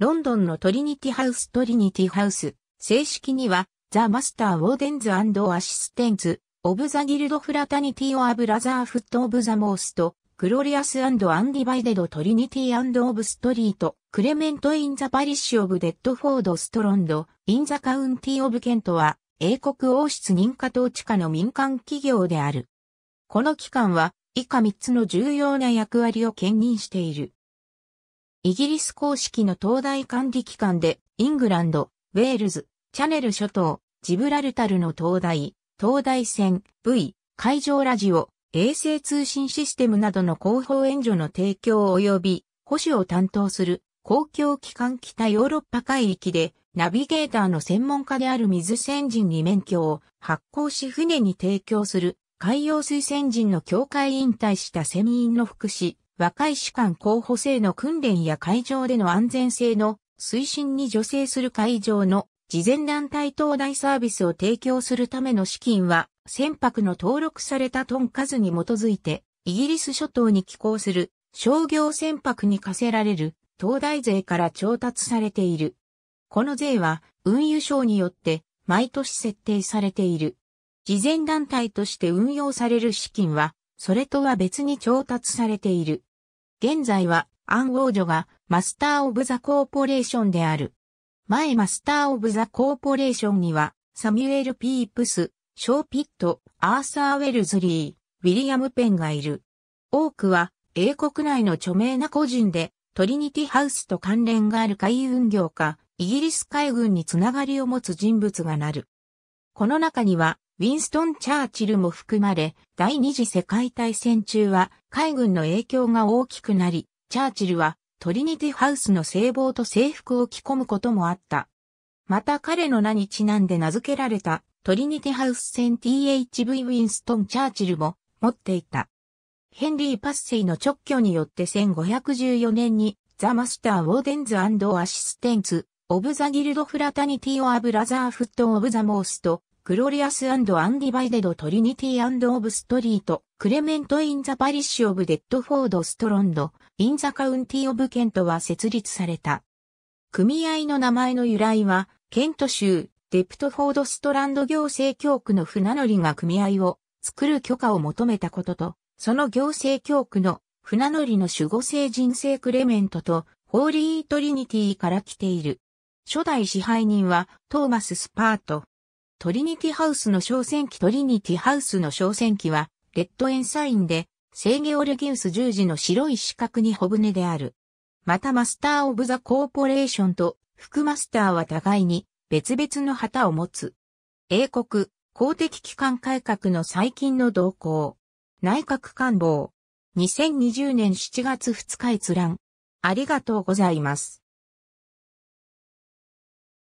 ロンドンのトリニティハウストリニティハウス、正式には、ザ・マスター・ウォーデンズ・アンド・アシステンズ、オブ・ザ・ギルド・フラタニティ・オア・ブラザー・フット・オブ・ザ・モースト、グロリアス・アンド・アンディバイデド・トリニティ・アンド・オブ・ストリート、クレメント・イン・ザ・パリッシュ・オブ・デッド・フォード・ストロンド、イン・ザ・カウンティ・オブ・ケントは、英国王室認可統治下の民間企業である。この機関は、以下3つの重要な役割を兼任している。イギリス公式の東大管理機関で、イングランド、ウェールズ、チャネル諸島、ジブラルタルの東大、東大線、V、海上ラジオ、衛星通信システムなどの広報援助の提供及び保守を担当する公共機関北ヨーロッパ海域でナビゲーターの専門家である水船人に免許を発行し船に提供する海洋水船人の協会引退した船員の福祉若い士官候補生の訓練や会場での安全性の推進に助成する会場の事前団体等大サービスを提供するための資金は、船舶の登録されたトン数に基づいて、イギリス諸島に寄港する商業船舶に課せられる東大税から調達されている。この税は運輸省によって毎年設定されている。事前団体として運用される資金は、それとは別に調達されている。現在は、アン王女がマスターオブザコーポレーションである。前マスターオブザコーポレーションには、サミュエル・ピープス、ショー・ピット、アーサー・ウェルズリー、ウィリアム・ペンがいる。多くは、英国内の著名な個人で、トリニティハウスと関連がある海運業か、イギリス海軍につながりを持つ人物がなる。この中には、ウィンストン・チャーチルも含まれ、第二次世界大戦中は海軍の影響が大きくなり、チャーチルはトリニティハウスの聖望と制服を着込むこともあった。また彼の名にちなんで名付けられたトリニティハウス戦 THV ウィンストン・チャーチルも持っていた。ヘンリー・パッセイの直挙によって1514年にザ・マスター・ウォーデンズ・アシステンツ・オブ・ザ・ギルド・フラタニティ・オア・ブラザーフット・オブ・ザ・モーストグロリアスアンディバイデドトリニティオブストリート、クレメント・イン・ザ・パリッシュ・オブ・デッドフォード・ストロンド、イン・ザ・カウンティ・オブ・ケントは設立された。組合の名前の由来は、ケント州、デプトフォード・ストランド行政教区の船乗りが組合を作る許可を求めたことと、その行政教区の船乗りの守護聖人聖クレメントとホーリー・トリニティから来ている。初代支配人はトーマス・スパート。トリニティハウスの小戦記トリニティハウスの小戦記は、レッドエンサインで、聖ゲオルギウス十字の白い四角に小舟である。またマスター・オブ・ザ・コーポレーションと、副マスターは互いに、別々の旗を持つ。英国、公的機関改革の最近の動向。内閣官房。2020年7月2日閲覧。ありがとうございます。